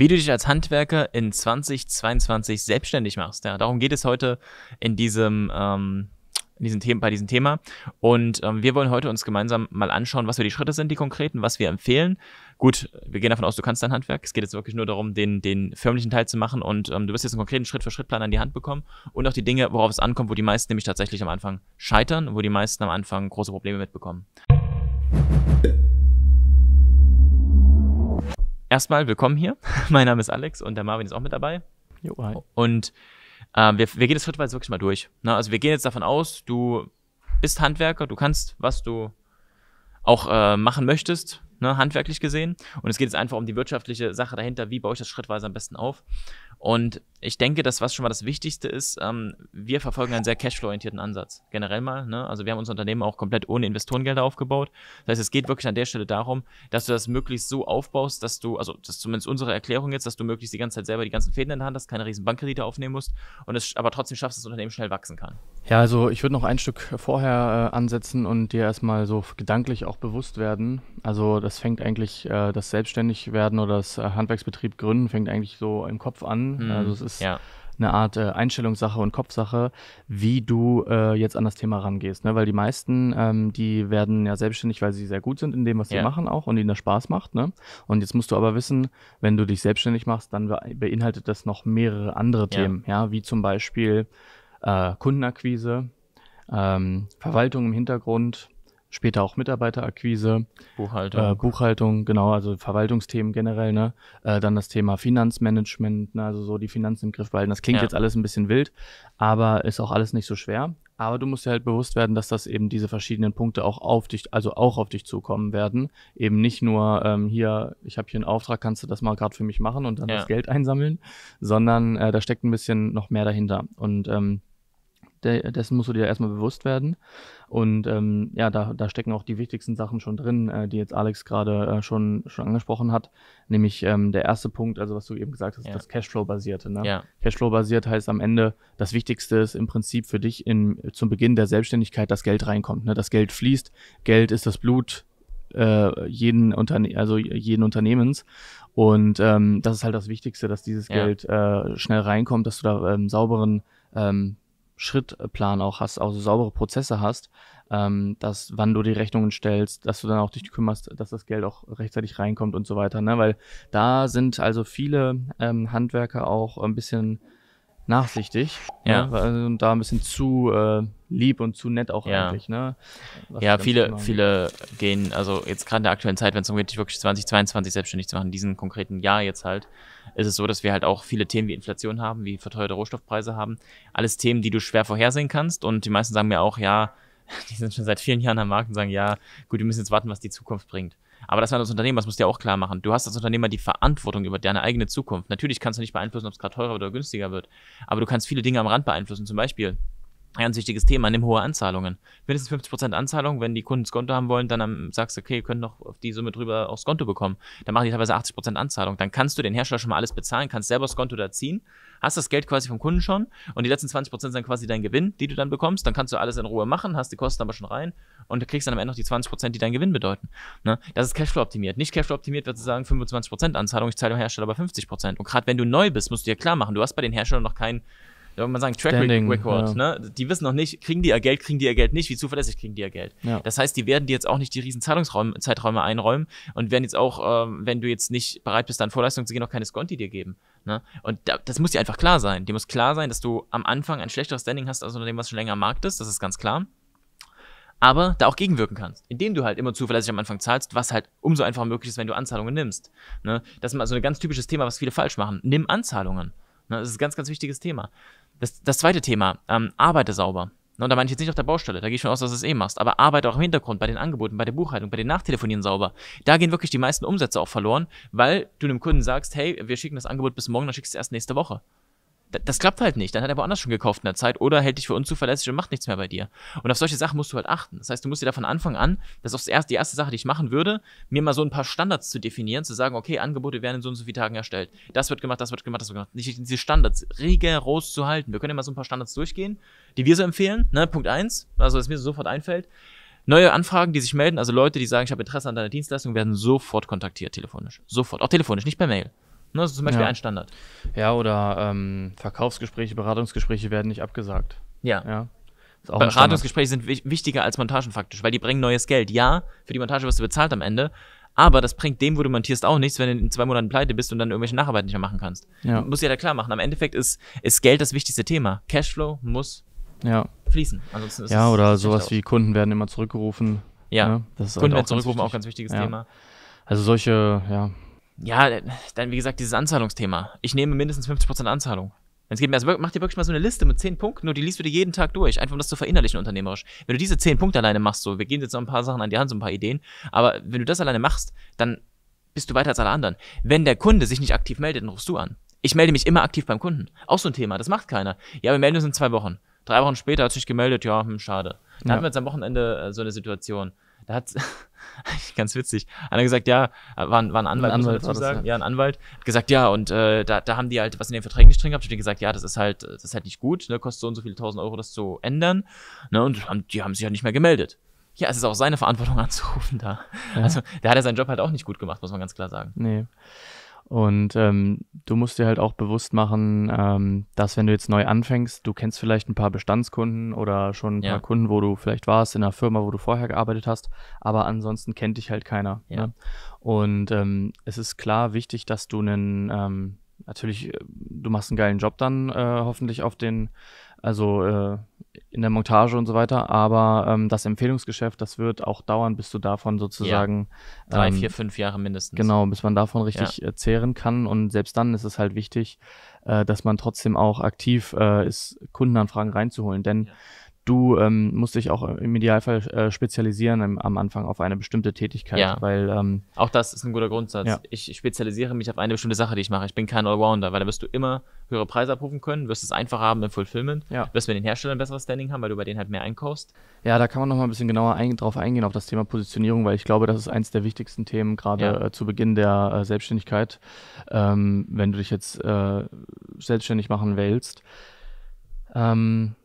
wie du dich als Handwerker in 2022 selbstständig machst. Ja, darum geht es heute in diesem, ähm, in diesem Thema, bei diesem Thema. Und ähm, wir wollen heute uns gemeinsam mal anschauen, was für die Schritte sind, die konkreten, was wir empfehlen. Gut, wir gehen davon aus, du kannst dein Handwerk. Es geht jetzt wirklich nur darum, den, den förmlichen Teil zu machen und ähm, du wirst jetzt einen konkreten Schritt-für-Schritt-Plan an die Hand bekommen und auch die Dinge, worauf es ankommt, wo die meisten nämlich tatsächlich am Anfang scheitern, wo die meisten am Anfang große Probleme mitbekommen erstmal willkommen hier. mein Name ist Alex und der Marvin ist auch mit dabei. Jo, hi. Und ähm, wir, wir, gehen das schrittweise wirklich mal durch. Ne? Also wir gehen jetzt davon aus, du bist Handwerker, du kannst, was du auch äh, machen möchtest, ne? handwerklich gesehen. Und es geht jetzt einfach um die wirtschaftliche Sache dahinter, wie baue ich das schrittweise am besten auf. Und ich denke, dass was schon mal das Wichtigste ist, ähm, wir verfolgen einen sehr cashflow-orientierten Ansatz. Generell mal, ne? Also wir haben unser Unternehmen auch komplett ohne Investorengelder aufgebaut. Das heißt, es geht wirklich an der Stelle darum, dass du das möglichst so aufbaust, dass du, also das ist zumindest unsere Erklärung jetzt, dass du möglichst die ganze Zeit selber die ganzen Fäden in der Hand hast, keine riesen Bankkredite aufnehmen musst und es aber trotzdem schaffst, dass das Unternehmen schnell wachsen kann. Ja, also ich würde noch ein Stück vorher äh, ansetzen und dir erstmal so gedanklich auch bewusst werden. Also das fängt eigentlich, äh, das Selbstständigwerden oder das äh, Handwerksbetrieb gründen fängt eigentlich so im Kopf an. Mhm. Also es ist ist ja. eine Art äh, Einstellungssache und Kopfsache, wie du äh, jetzt an das Thema rangehst. Ne? Weil die meisten, ähm, die werden ja selbstständig, weil sie sehr gut sind in dem, was sie ja. machen auch und ihnen das Spaß macht. Ne? Und jetzt musst du aber wissen, wenn du dich selbstständig machst, dann beinhaltet das noch mehrere andere Themen. Ja, wie zum Beispiel äh, Kundenakquise, ähm, Verwaltung im Hintergrund, später auch Mitarbeiterakquise, Buchhaltung, äh, Buchhaltung, genau, also Verwaltungsthemen generell, ne? Äh, dann das Thema Finanzmanagement, ne? also so die Finanzen im Griff behalten. Das klingt ja. jetzt alles ein bisschen wild, aber ist auch alles nicht so schwer. Aber du musst dir halt bewusst werden, dass das eben diese verschiedenen Punkte auch auf dich, also auch auf dich zukommen werden. Eben nicht nur ähm, hier, ich habe hier einen Auftrag, kannst du das mal gerade für mich machen und dann ja. das Geld einsammeln, sondern äh, da steckt ein bisschen noch mehr dahinter. Und ähm, de dessen musst du dir erstmal bewusst werden. Und ähm, ja, da, da stecken auch die wichtigsten Sachen schon drin, äh, die jetzt Alex gerade äh, schon, schon angesprochen hat. Nämlich ähm, der erste Punkt, also was du eben gesagt hast, ja. das Cashflow-basierte. Ne? Ja. Cashflow-basiert heißt am Ende, das Wichtigste ist im Prinzip für dich in, zum Beginn der Selbstständigkeit, dass Geld reinkommt. Ne? Das Geld fließt, Geld ist das Blut äh, jeden, Unterne also jeden Unternehmens. Und ähm, das ist halt das Wichtigste, dass dieses ja. Geld äh, schnell reinkommt, dass du da ähm, sauberen ähm, Schrittplan auch hast, also saubere Prozesse hast, ähm, dass wann du die Rechnungen stellst, dass du dann auch dich kümmerst, dass das Geld auch rechtzeitig reinkommt und so weiter. Ne? Weil da sind also viele ähm, Handwerker auch ein bisschen nachsichtig. Ne? Ja. Ne? da ein bisschen zu äh, lieb und zu nett auch ja. eigentlich. Ne? ja, viele, viele gehen, also jetzt gerade in der aktuellen Zeit, wenn es darum geht, wirklich 2022 selbstständig zu machen, diesen konkreten Jahr jetzt halt, ist es so, dass wir halt auch viele Themen wie Inflation haben, wie verteuerte Rohstoffpreise haben. Alles Themen, die du schwer vorhersehen kannst. Und die meisten sagen mir auch, ja, die sind schon seit vielen Jahren am Markt und sagen, ja, gut, wir müssen jetzt warten, was die Zukunft bringt. Aber das war das Unternehmen, das musst du dir auch klar machen. Du hast als Unternehmer die Verantwortung über deine eigene Zukunft. Natürlich kannst du nicht beeinflussen, ob es gerade teurer oder günstiger wird. Aber du kannst viele Dinge am Rand beeinflussen. Zum Beispiel, ganz wichtiges Thema, nimm hohe Anzahlungen. Mindestens 50% Anzahlung, wenn die Kunden das Konto haben wollen, dann sagst du, okay, können noch auf die Summe drüber aufs Konto bekommen. Dann machen die teilweise 80% Anzahlung. Dann kannst du den Hersteller schon mal alles bezahlen, kannst selber das Konto da ziehen, hast das Geld quasi vom Kunden schon und die letzten 20% sind quasi dein Gewinn, die du dann bekommst. Dann kannst du alles in Ruhe machen, hast die Kosten aber schon rein und du kriegst dann am Ende noch die 20%, die deinen Gewinn bedeuten. Ne? Das ist Cashflow optimiert. Nicht Cashflow optimiert, wird zu sagen, 25% Anzahlung, ich zahle dem Hersteller aber 50%. Und gerade wenn du neu bist, musst du dir klar machen, du hast bei den Herstellern noch keinen ja, man sagen, Track Standing, Record, ja. ne? Die wissen noch nicht, kriegen die ihr Geld, kriegen die ihr Geld nicht, wie zuverlässig kriegen die ihr Geld. Ja. Das heißt, die werden dir jetzt auch nicht die riesen Zahlungszeiträume einräumen und werden jetzt auch, ähm, wenn du jetzt nicht bereit bist, dann Vorleistung zu gehen, auch keine Sconti dir geben. Ne? Und da, das muss dir einfach klar sein. Dir muss klar sein, dass du am Anfang ein schlechteres Standing hast als Unternehmen, was schon länger am Markt ist, das ist ganz klar aber da auch gegenwirken kannst, indem du halt immer zuverlässig am Anfang zahlst, was halt umso einfacher möglich ist, wenn du Anzahlungen nimmst. Ne? Das ist mal so ein ganz typisches Thema, was viele falsch machen. Nimm Anzahlungen. Ne, das ist ein ganz, ganz wichtiges Thema. Das, das zweite Thema, ähm, arbeite sauber. Ne, und da meine ich jetzt nicht auf der Baustelle, da gehe ich schon aus, dass du es eh machst, aber arbeite auch im Hintergrund, bei den Angeboten, bei der Buchhaltung, bei den Nachtelefonieren sauber. Da gehen wirklich die meisten Umsätze auch verloren, weil du einem Kunden sagst, hey, wir schicken das Angebot bis morgen, dann schickst du es erst nächste Woche das klappt halt nicht. Dann hat er woanders schon gekauft in der Zeit oder hält dich für unzuverlässig und macht nichts mehr bei dir. Und auf solche Sachen musst du halt achten. Das heißt, du musst dir da von Anfang an, das ist auch das erste, die erste Sache, die ich machen würde, mir mal so ein paar Standards zu definieren, zu sagen, okay, Angebote werden in so und so vielen Tagen erstellt. Das wird gemacht, das wird gemacht, das wird gemacht. Nicht diese Standards rigoros zu halten. Wir können ja mal so ein paar Standards durchgehen, die wir so empfehlen. Ne? Punkt eins, also was mir so sofort einfällt. Neue Anfragen, die sich melden, also Leute, die sagen, ich habe Interesse an deiner Dienstleistung, werden sofort kontaktiert telefonisch. Sofort. Auch telefonisch, nicht per Mail. Ne, das ist zum Beispiel ja. ein Standard. Ja, oder ähm, Verkaufsgespräche, Beratungsgespräche werden nicht abgesagt. Ja. ja. Beratungsgespräche sind wichtiger als Montagen faktisch, weil die bringen neues Geld. Ja, für die Montage wirst du bezahlt am Ende, aber das bringt dem, wo du montierst, auch nichts, wenn du in zwei Monaten pleite bist und dann irgendwelche Nacharbeiten nicht mehr machen kannst. Ja. Muss ja da klar machen. Am Endeffekt ist, ist Geld das wichtigste Thema. Cashflow muss ja. fließen. Ansonsten ist ja, oder sowas wie Kunden werden immer zurückgerufen. Ja, ja ne, das ist Kunden halt werden zurückgerufen, auch ganz wichtiges ja. Thema. Also solche, ja, ja, dann wie gesagt, dieses Anzahlungsthema. Ich nehme mindestens 50% Anzahlung. Wenn's geht mir, also mach dir wirklich mal so eine Liste mit 10 Punkten, nur die liest du dir jeden Tag durch, einfach um das zu verinnerlichen unternehmerisch. Wenn du diese 10 Punkte alleine machst, so, wir gehen jetzt noch ein paar Sachen an die Hand, so ein paar Ideen, aber wenn du das alleine machst, dann bist du weiter als alle anderen. Wenn der Kunde sich nicht aktiv meldet, dann rufst du an. Ich melde mich immer aktiv beim Kunden. Auch so ein Thema, das macht keiner. Ja, wir melden uns in zwei Wochen. Drei Wochen später hat sich gemeldet, ja, hm, schade. Dann ja. hatten wir jetzt am Wochenende äh, so eine Situation da hat ganz witzig, einer gesagt, ja, war, ein, war ein Anwalt, ein Anwalt muss man sagen. Ja. ein Anwalt, hat gesagt, ja, und äh, da, da haben die halt was in den Verträgen nicht drin gehabt, und gesagt, ja, das ist halt, das ist halt nicht gut, ne, kostet so und so viele tausend Euro, das zu ändern, ne, und haben, die haben sich ja halt nicht mehr gemeldet. Ja, es ist auch seine Verantwortung anzurufen da. Ja. Also, da hat er seinen Job halt auch nicht gut gemacht, muss man ganz klar sagen. Nee. Und ähm, du musst dir halt auch bewusst machen, ähm, dass wenn du jetzt neu anfängst, du kennst vielleicht ein paar Bestandskunden oder schon ein ja. paar Kunden, wo du vielleicht warst, in einer Firma, wo du vorher gearbeitet hast, aber ansonsten kennt dich halt keiner. Ja. Ne? Und ähm, es ist klar wichtig, dass du einen, ähm, natürlich, äh, du machst einen geilen Job dann äh, hoffentlich auf den also äh, in der Montage und so weiter. Aber ähm, das Empfehlungsgeschäft, das wird auch dauern, bis du davon sozusagen ja. drei, ähm, vier, fünf Jahre mindestens. Genau, bis man davon richtig ja. Äh, zehren kann. Und selbst dann ist es halt wichtig, äh, dass man trotzdem auch aktiv äh, ist, Kundenanfragen reinzuholen. Denn ja du ähm, musst dich auch im Idealfall äh, spezialisieren im, am Anfang auf eine bestimmte Tätigkeit. Ja. Weil, ähm, auch das ist ein guter Grundsatz. Ja. Ich spezialisiere mich auf eine bestimmte Sache, die ich mache. Ich bin kein Allrounder, weil da wirst du immer höhere Preise abrufen können, wirst es einfacher haben im Fulfillment, ja. wirst mit den Herstellern ein besseres Standing haben, weil du bei denen halt mehr einkaufst. Ja, da kann man nochmal ein bisschen genauer ein, drauf eingehen, auf das Thema Positionierung, weil ich glaube, das ist eins der wichtigsten Themen, gerade ja. äh, zu Beginn der äh, Selbstständigkeit. Ähm, wenn du dich jetzt äh, selbstständig machen willst, ähm,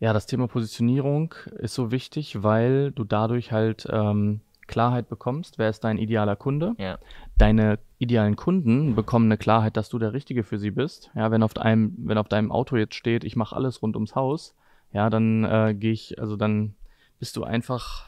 ja, das Thema Positionierung ist so wichtig, weil du dadurch halt ähm, Klarheit bekommst, wer ist dein idealer Kunde. Ja. Deine idealen Kunden bekommen eine Klarheit, dass du der Richtige für sie bist. Ja, wenn auf deinem, wenn auf deinem Auto jetzt steht, ich mache alles rund ums Haus, ja, dann äh, gehe ich, also dann bist du einfach.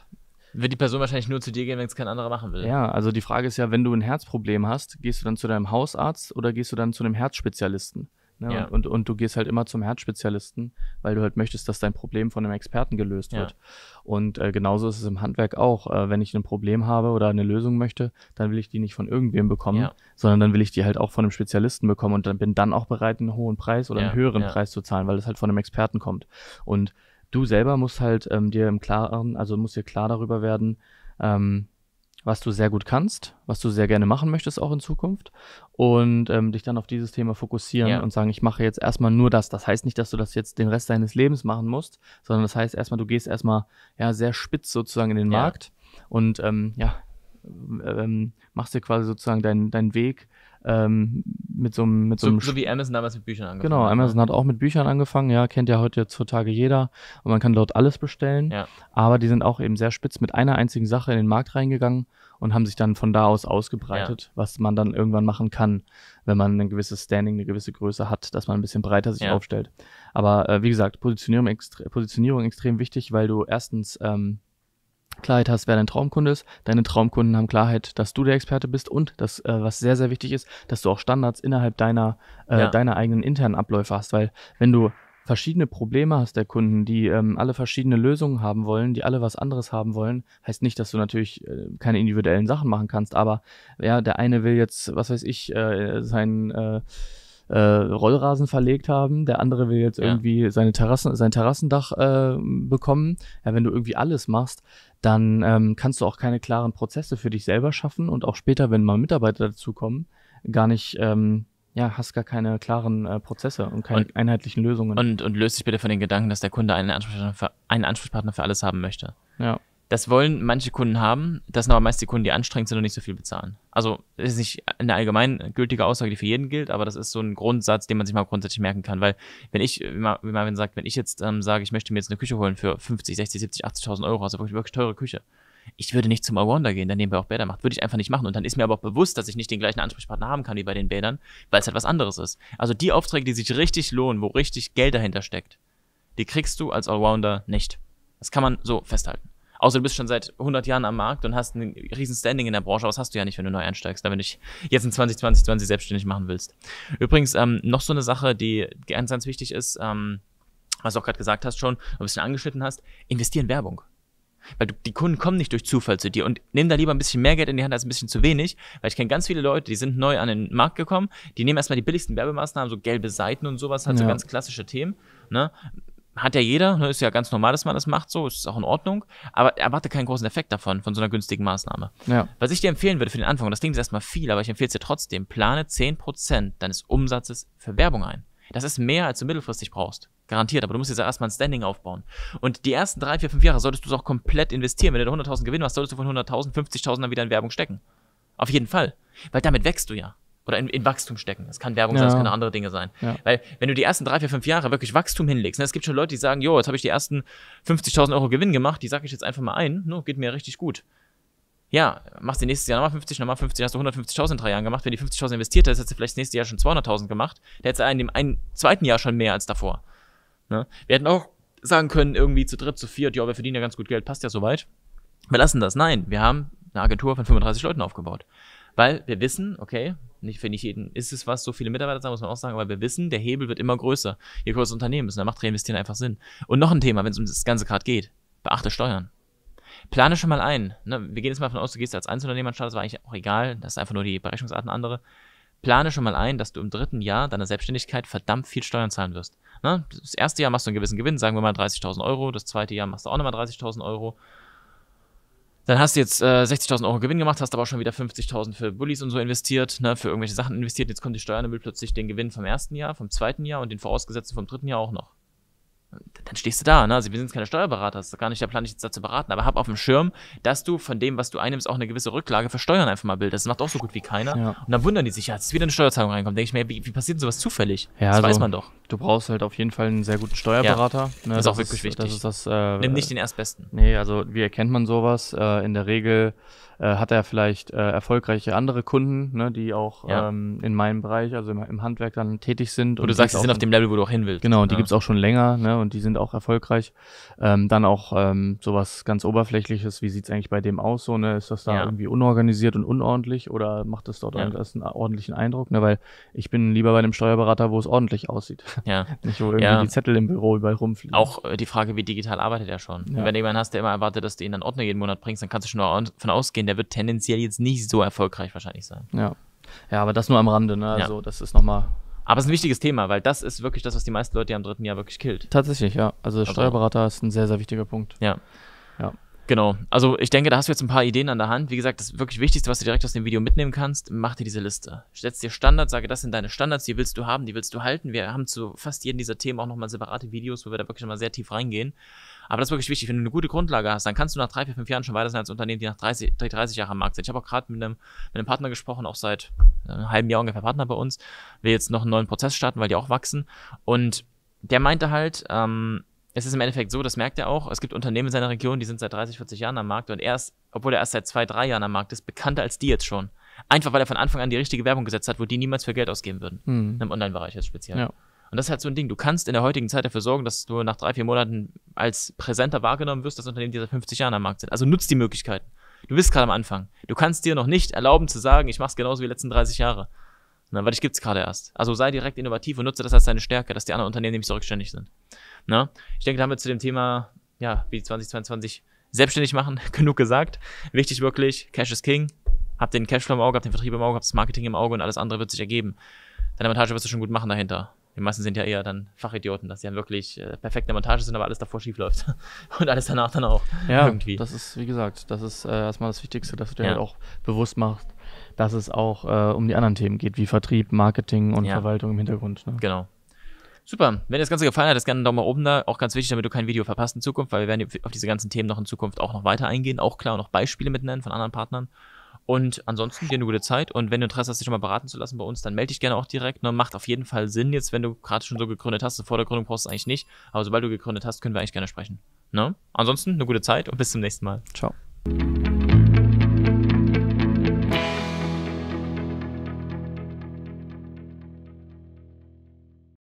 Wird die Person wahrscheinlich nur zu dir gehen, wenn es kein anderer machen will. Ja, also die Frage ist ja, wenn du ein Herzproblem hast, gehst du dann zu deinem Hausarzt oder gehst du dann zu einem Herzspezialisten? Ne? Ja. Und, und, du gehst halt immer zum Herzspezialisten, weil du halt möchtest, dass dein Problem von einem Experten gelöst wird. Und äh, genauso ist es im Handwerk auch. Äh, wenn ich ein Problem habe oder eine Lösung möchte, dann will ich die nicht von irgendwem bekommen, ja. sondern dann will ich die halt auch von einem Spezialisten bekommen und dann bin dann auch bereit, einen hohen Preis oder einen höheren Preis zu zahlen, weil es halt von einem Experten kommt. Und du selber musst halt ähm, dir im Klaren, also musst dir klar darüber werden, ähm, was du sehr gut kannst, was du sehr gerne machen möchtest auch in Zukunft und ähm, dich dann auf dieses Thema fokussieren ja. und sagen, ich mache jetzt erstmal nur das. Das heißt nicht, dass du das jetzt den Rest deines Lebens machen musst, sondern das heißt erstmal, du gehst erstmal ja sehr spitz sozusagen in den ja. Markt und ähm, ja ähm, machst dir quasi sozusagen deinen deinen Weg ähm, mit so einem. Mit so, so, so wie Amazon damals mit Büchern angefangen Genau, Amazon hat auch mit Büchern angefangen, ja, kennt ja heute heutzutage jeder und man kann dort alles bestellen. Ja. Aber die sind auch eben sehr spitz mit einer einzigen Sache in den Markt reingegangen und haben sich dann von da aus ausgebreitet, ja. was man dann irgendwann machen kann, wenn man ein gewisses Standing, eine gewisse Größe hat, dass man ein bisschen breiter sich ja. aufstellt. Aber äh, wie gesagt, Positionierung, Positionierung extrem wichtig, weil du erstens ähm, Klarheit hast, wer dein Traumkunde ist. Deine Traumkunden haben Klarheit, dass du der Experte bist und das, äh, was sehr, sehr wichtig ist, dass du auch Standards innerhalb deiner, äh, ja. deiner eigenen internen Abläufe hast, weil wenn du verschiedene Probleme hast der Kunden, die ähm, alle verschiedene Lösungen haben wollen, die alle was anderes haben wollen, heißt nicht, dass du natürlich äh, keine individuellen Sachen machen kannst, aber ja, der eine will jetzt, was weiß ich, äh, sein äh, äh, Rollrasen verlegt haben, der andere will jetzt ja. irgendwie seine Terrassen, sein Terrassendach äh, bekommen. Ja, wenn du irgendwie alles machst, dann ähm, kannst du auch keine klaren Prozesse für dich selber schaffen und auch später, wenn mal Mitarbeiter dazukommen, gar nicht ähm, ja, hast gar keine klaren äh, Prozesse und keine und, einheitlichen Lösungen. Und, und löst dich bitte von den Gedanken, dass der Kunde einen Ansprechpartner, für, einen Ansprechpartner für alles haben möchte. Ja. Das wollen manche Kunden haben, das sind aber meist die Kunden, die anstrengend sind und nicht so viel bezahlen. Also das ist nicht eine allgemeingültige Aussage, die für jeden gilt, aber das ist so ein Grundsatz, den man sich mal grundsätzlich merken kann, weil wenn ich, wie Marvin sagt, wenn ich jetzt ähm, sage, ich möchte mir jetzt eine Küche holen für 50, 60, 70, 80.000 Euro, also wirklich, wirklich teure Küche, ich würde nicht zum Allrounder gehen, dann nehmen wir auch Bäder macht. Würde ich einfach nicht machen. Und dann ist mir aber auch bewusst, dass ich nicht den gleichen Ansprechpartner haben kann wie bei den Bädern, weil es halt was anderes ist. Also die Aufträge, die sich richtig lohnen, wo richtig Geld dahinter steckt, die kriegst du als Allrounder nicht. Das kann man so festhalten. Außer du bist schon seit 100 Jahren am Markt und hast ein riesen Standing in der Branche, aber das hast du ja nicht, wenn du neu einsteigst, wenn du dich jetzt in 2020, 20 selbstständig machen willst. Übrigens, ähm, noch so eine Sache, die ganz, ganz wichtig ist, ähm, was du auch gerade gesagt hast schon, ein bisschen angeschnitten hast, investieren Werbung. Weil du, die Kunden kommen nicht durch Zufall zu dir und nimm da lieber ein bisschen mehr Geld in die Hand als ein bisschen zu wenig, weil ich kenne ganz viele Leute, die sind neu an den Markt gekommen, die nehmen erstmal die billigsten Werbemaßnahmen, so gelbe Seiten und sowas, halt ja. so ganz klassische Themen. Ne? hat ja jeder, ne, ist ja ganz normal, dass man das macht, so ist auch in Ordnung, aber erwarte keinen großen Effekt davon, von so einer günstigen Maßnahme. Ja. Was ich dir empfehlen würde für den Anfang, und das klingt jetzt erstmal viel, aber ich empfehle es dir trotzdem, plane 10% deines Umsatzes für Werbung ein. Das ist mehr, als du mittelfristig brauchst. Garantiert, aber du musst jetzt erstmal ein Standing aufbauen. Und die ersten drei, vier, fünf Jahre solltest du es auch komplett investieren. Wenn du 100.000 Gewinn machst, solltest du von 100.000, 50.000 dann wieder in Werbung stecken. Auf jeden Fall. Weil damit wächst du ja oder in, in Wachstum stecken. Das kann Werbung ja. sein, das können andere Dinge sein. Ja. Weil wenn du die ersten drei, vier, fünf Jahre wirklich Wachstum hinlegst, ne, es gibt schon Leute, die sagen, jo, jetzt habe ich die ersten 50.000 Euro Gewinn gemacht, die sage ich jetzt einfach mal ein, ne, geht mir richtig gut. Ja, machst du nächstes Jahr nochmal 50, nochmal 50, hast du 150.000 in drei Jahren gemacht. Wenn die 50.000 investiert hast, hättest du vielleicht das nächste Jahr schon 200.000 gemacht. Der hätte in dem einen, zweiten Jahr schon mehr als davor. Ne? Wir hätten auch sagen können, irgendwie zu dritt, zu viert, ja, wir verdienen ja ganz gut Geld, passt ja soweit. Wir lassen das. Nein, wir haben eine Agentur von 35 Leuten aufgebaut. Weil wir wissen, okay, nicht für nicht jeden ist es was, so viele Mitarbeiter zu haben, muss man auch sagen, aber wir wissen, der Hebel wird immer größer. Je größer das Unternehmen ist, da macht Reinvestieren einfach Sinn. Und noch ein Thema, wenn es um das Ganze gerade geht, beachte Steuern. Plane schon mal ein. Ne? Wir gehen jetzt mal davon aus, du gehst als Einzelunternehmer anstatt, das war eigentlich auch egal, das ist einfach nur die Berechnungsarten andere. Plane schon mal ein, dass du im dritten Jahr deiner Selbstständigkeit verdammt viel Steuern zahlen wirst. Ne? Das erste Jahr machst du einen gewissen Gewinn, sagen wir mal 30.000 Euro, das zweite Jahr machst du auch nochmal 30.000 Euro dann hast du jetzt äh, 60.000 Euro Gewinn gemacht, hast aber auch schon wieder 50.000 für Bullies und so investiert, ne, für irgendwelche Sachen investiert. Jetzt kommt die Steuern und will plötzlich den Gewinn vom ersten Jahr, vom zweiten Jahr und den vorausgesetzten vom dritten Jahr auch noch dann stehst du da. Ne? Also wir sind jetzt keine Steuerberater, das ist gar nicht der Plan, dich jetzt dazu beraten, aber hab auf dem Schirm, dass du von dem, was du einnimmst, auch eine gewisse Rücklage für Steuern einfach mal bildest. Das macht auch so gut wie keiner. Ja. Und dann wundern die sich, ja, es ist wieder eine Steuerzahlung reinkommt. Denke ich mir, wie, wie passiert denn sowas zufällig? Ja, das also, weiß man doch. Du brauchst halt auf jeden Fall einen sehr guten Steuerberater. Ja, ne? Das ist auch wirklich ist, wichtig. Das ist das, äh, Nimm nicht den Erstbesten. Nee, also wie erkennt man sowas? Äh, in der Regel äh, hat er vielleicht äh, erfolgreiche andere Kunden, ne, die auch ja. ähm, in meinem Bereich, also im, im, Handwerk dann tätig sind. Und, und du sagst, die sind auf dem Level, wo du auch hin willst. Genau, und ja. die gibt's auch schon länger ne, und die sind auch erfolgreich. Ähm, dann auch ähm, sowas ganz Oberflächliches, wie sieht's eigentlich bei dem aus? So, ne? Ist das da ja. irgendwie unorganisiert und unordentlich oder macht das dort einen, einen äh, ordentlichen Eindruck? Ne? Weil ich bin lieber bei einem Steuerberater, wo es ordentlich aussieht. Ja. Nicht, wo irgendwie die Zettel im Büro überall rumfliegen. Auch äh, die Frage, wie digital arbeitet er schon? Wenn du jemanden hast, der immer erwartet, dass du ihn dann Ordner jeden Monat bringst, dann kannst du schon davon ausgehen, der wird tendenziell jetzt nicht so erfolgreich wahrscheinlich sein. Ja. Ja, aber das nur am Rande, ne? Ja. Also, das ist nochmal. Aber es ist ein wichtiges Thema, weil das ist wirklich das, was die meisten Leute ja im dritten Jahr wirklich killt. Tatsächlich, ja. Also, also Steuerberater ist ein sehr, sehr wichtiger Punkt. Ja. Ja. Genau. Also ich denke, da hast du jetzt ein paar Ideen an der Hand. Wie gesagt, das wirklich Wichtigste, was du direkt aus dem Video mitnehmen kannst, mach dir diese Liste. Setz dir Standards, sage, das sind deine Standards, die willst du haben, die willst du halten. Wir haben zu fast jedem dieser Themen auch nochmal separate Videos, wo wir da wirklich nochmal sehr tief reingehen. Aber das ist wirklich wichtig. Wenn du eine gute Grundlage hast, dann kannst du nach drei, vier, fünf Jahren schon weiter sein als Unternehmen, die nach 30, 30 Jahren am Markt sind. Ich habe auch gerade mit einem, mit einem Partner gesprochen, auch seit äh, einem halben Jahr ungefähr Partner bei uns. Will jetzt noch einen neuen Prozess starten, weil die auch wachsen. Und der meinte halt, ähm, es ist im Endeffekt so, das merkt er auch, es gibt Unternehmen in seiner Region, die sind seit 30, 40 Jahren am Markt und er ist, obwohl er erst seit zwei, drei Jahren am Markt ist, bekannter als die jetzt schon. Einfach weil er von Anfang an die richtige Werbung gesetzt hat, wo die niemals für Geld ausgeben würden. Mhm. Im Online-Bereich jetzt speziell. Ja. Und das ist halt so ein Ding. Du kannst in der heutigen Zeit dafür sorgen, dass du nach drei, vier Monaten als präsenter wahrgenommen wirst, dass Unternehmen, die seit 50 Jahren am Markt sind. Also nutzt die Möglichkeiten. Du bist gerade am Anfang. Du kannst dir noch nicht erlauben zu sagen, ich mache es genauso wie die letzten 30 Jahre. Na, weil dich gibt's gerade erst. Also sei direkt innovativ und nutze das als deine Stärke, dass die anderen Unternehmen nämlich so sind. Na? Ich denke, da haben wir zu dem Thema, ja, wie 2022 selbstständig machen, genug gesagt. Wichtig wirklich, Cash is King. Habt den Cashflow im Auge, habt den Vertrieb im Auge, habt das Marketing im Auge und alles andere wird sich ergeben. Deine Montage wirst du schon gut machen dahinter. Die meisten sind ja eher dann Fachidioten, dass sie dann wirklich äh, perfekt in der Montage sind, aber alles davor schief läuft. und alles danach dann auch. Ja, irgendwie. das ist, wie gesagt, das ist äh, erstmal das Wichtigste, dass du dir ja. halt auch bewusst machst, dass es auch äh, um die anderen Themen geht, wie Vertrieb, Marketing und ja. Verwaltung im Hintergrund. Ne? Genau. Super. Wenn dir das Ganze gefallen hat, ist gerne einen Daumen nach oben da. Auch ganz wichtig, damit du kein Video verpasst in Zukunft, weil wir werden auf diese ganzen Themen noch in Zukunft auch noch weiter eingehen. Auch klar, noch Beispiele mitnennen von anderen Partnern. Und ansonsten dir eine gute Zeit. Und wenn du Interesse hast, dich schon mal beraten zu lassen bei uns, dann melde dich gerne auch direkt. Ne? Macht auf jeden Fall Sinn jetzt, wenn du gerade schon so gegründet hast. Vor der Gründung brauchst du es eigentlich nicht. Aber sobald du gegründet hast, können wir eigentlich gerne sprechen. Ne? Ansonsten eine gute Zeit und bis zum nächsten Mal. Ciao.